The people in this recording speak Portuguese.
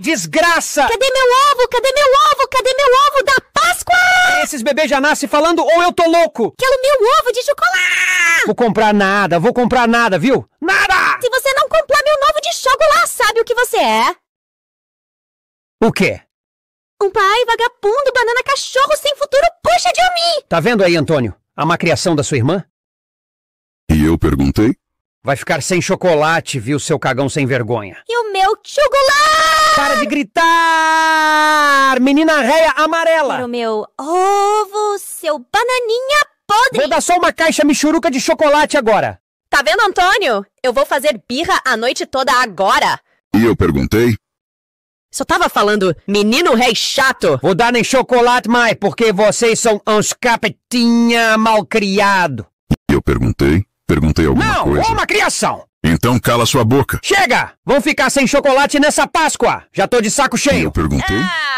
Desgraça! Cadê meu ovo? Cadê meu ovo? Cadê meu ovo da Páscoa? Esses bebês já nascem falando ou eu tô louco? Quero é meu ovo de chocolate! Vou comprar nada, vou comprar nada, viu? Nada! Se você não comprar meu ovo de chocolate, sabe o que você é? O quê? Um pai vagabundo, banana cachorro sem futuro, puxa de mim! Tá vendo aí, Antônio? A criação da sua irmã? E eu perguntei? Vai ficar sem chocolate, viu, seu cagão sem vergonha? E o meu chocolate! Para de gritar! Menina réia amarela! E o meu ovo, seu bananinha podre! Vou dar só uma caixa michuruca de chocolate agora! Tá vendo, Antônio? Eu vou fazer birra a noite toda agora! E eu perguntei? Só tava falando, menino rei chato! Vou dar nem chocolate mais, porque vocês são uns capetinha malcriado! Eu perguntei, perguntei coisa. Uma criação! Então cala sua boca. Chega! Vão ficar sem chocolate nessa Páscoa! Já tô de saco cheio! Eu perguntei? Ah!